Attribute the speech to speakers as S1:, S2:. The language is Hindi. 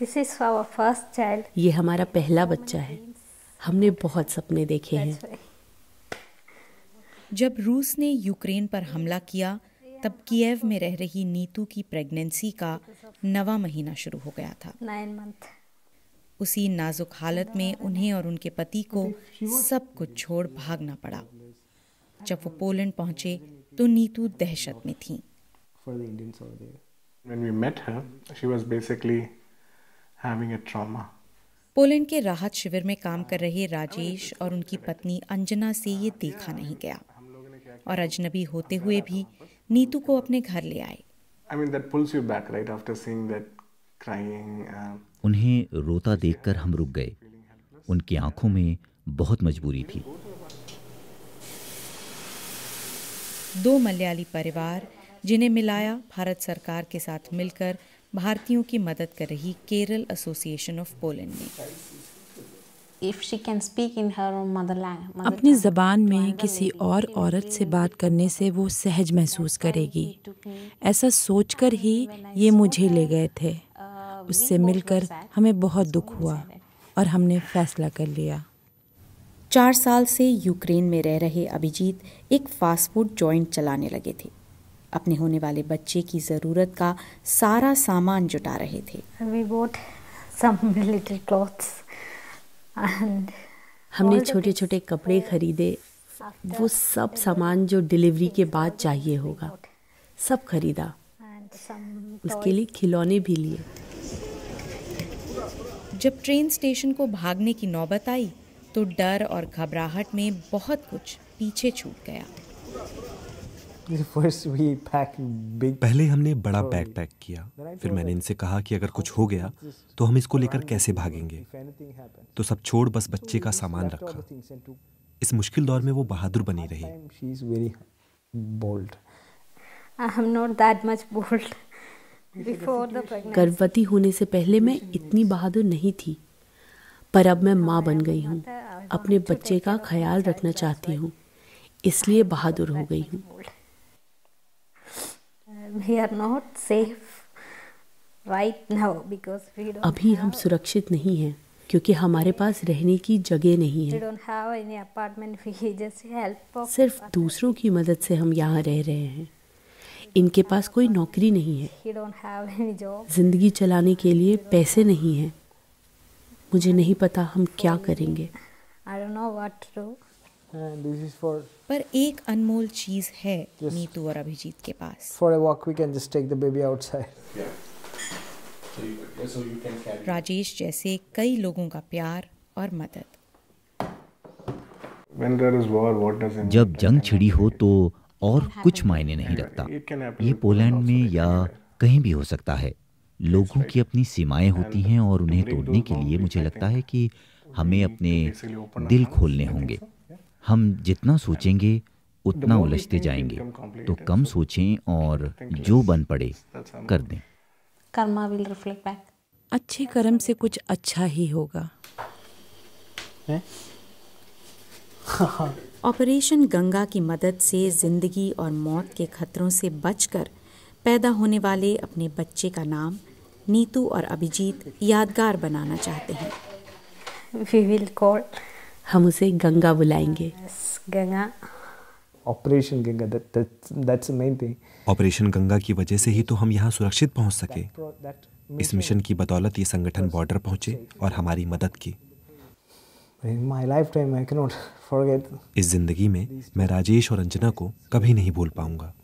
S1: This is our first child
S2: ये हमारा पहला बच्चा है हमने बहुत सपने देखे हैं
S1: जब रूस ने यूक्रेन पर हमला किया तब कीव में रह रही नीतू की प्रेगनेंसी का नवा महीना शुरू हो गया था नाइन मंथ उसी नाजुक हालत में उन्हें और उनके पति को सब कुछ छोड़ भागना पड़ा जब वो पोलैंड पहुंचे तो नीतू दहशत में थी When we met her, she was basically having a trauma. Poland के राहत शिविर में काम कर रहे राजेश और उनकी पत्नी अंजना से ये देखा नहीं गया और अजनबी होते हुए भी नीतू को अपने घर ले आए I mean, that pulls you back, right, after seeing that crying, uh,
S2: उन्हें रोता देखकर हम रुक गए उनकी आंखों में बहुत मजबूरी थी
S1: दो मलयाली परिवार जिन्हें मिलाया भारत सरकार के साथ मिलकर भारतीयों की मदद कर रही केरल एसोसिएशन ऑफ पोलैंड ने
S2: अपनी ज़बान में किसी और औरत से बात करने से वो सहज महसूस करेगी ऐसा सोचकर ही ये मुझे ले गए थे uh, उससे मिलकर हमें बहुत दुख हुआ और हमने फैसला कर लिया
S1: चार साल से यूक्रेन में रह रहे अभिजीत एक फास्ट फूड जॉइंट चलाने लगे थे अपने होने वाले बच्चे की ज़रूरत का सारा सामान जुटा रहे थे हमने छोटे छोटे
S2: कपड़े खरीदे वो सब सामान जो डिलीवरी के बाद चाहिए होगा सब खरीदा उसके लिए
S1: खिलौने भी लिए जब ट्रेन स्टेशन को भागने की नौबत आई तो डर और घबराहट में बहुत कुछ पीछे छूट गया पहले
S2: हमने बड़ा बैग पैक किया फिर मैंने इनसे कहा कि अगर कुछ हो गया तो हम इसको लेकर कैसे भागेंगे तो सब छोड़ बस बच्चे का सामान रखा इस मुश्किल दौर में वो बहादुर बनी रही गर्भवती होने से पहले मैं इतनी बहादुर नहीं थी पर अब मैं माँ बन गई हूँ अपने बच्चे का ख्याल रखना चाहती हूँ इसलिए बहादुर हो गई हूँ
S1: we are not safe right now because अभी
S2: हम सुरक्षित नहीं हैं क्योंकि हमारे पास रहने की जगह नहीं है सिर्फ दूसरों की मदद से हम यहाँ रह रहे हैं इनके पास कोई नौकरी नहीं है जिंदगी चलाने के लिए पैसे नहीं हैं मुझे नहीं पता हम क्या करेंगे
S1: पर एक अनमोल चीज है नीतू और अभिजीत के पास for a walk we can just take the baby outside Rajesh जैसे कई लोगों का प्यार और मदद जब
S2: जंग छिड़ी हो तो और कुछ मायने नहीं रखता ये पोलैंड में या कहीं भी हो सकता है लोगों की अपनी सीमाएं होती हैं और उन्हें तोड़ने के लिए मुझे लगता है कि हमें अपने दिल खोलने होंगे हम जितना सोचेंगे उतना उलझते जाएंगे तो कम सोचें और जो बन पड़े कर दें
S1: कर्मा विल रिफ्लेक्ट बैक अच्छे कर्म से कुछ अच्छा ही होगा ऑपरेशन गंगा की मदद से जिंदगी और मौत के खतरों से बचकर पैदा होने वाले अपने बच्चे का नाम नीतू और अभिजीत यादगार बनाना चाहते हैं वी विल कॉल हम
S2: उसे गंगा बुलाएंगे Ganga operation Ganga that's main thing operation Ganga की वजह से ही तो हम यहाँ सुरक्षित पहुँच सके इस मिशन की बदौलत ये संगठन बॉर्डर पहुँचे और हमारी मदद की इस जिंदगी में मैं राजेश और अंजना को कभी नहीं भूल पाऊंगा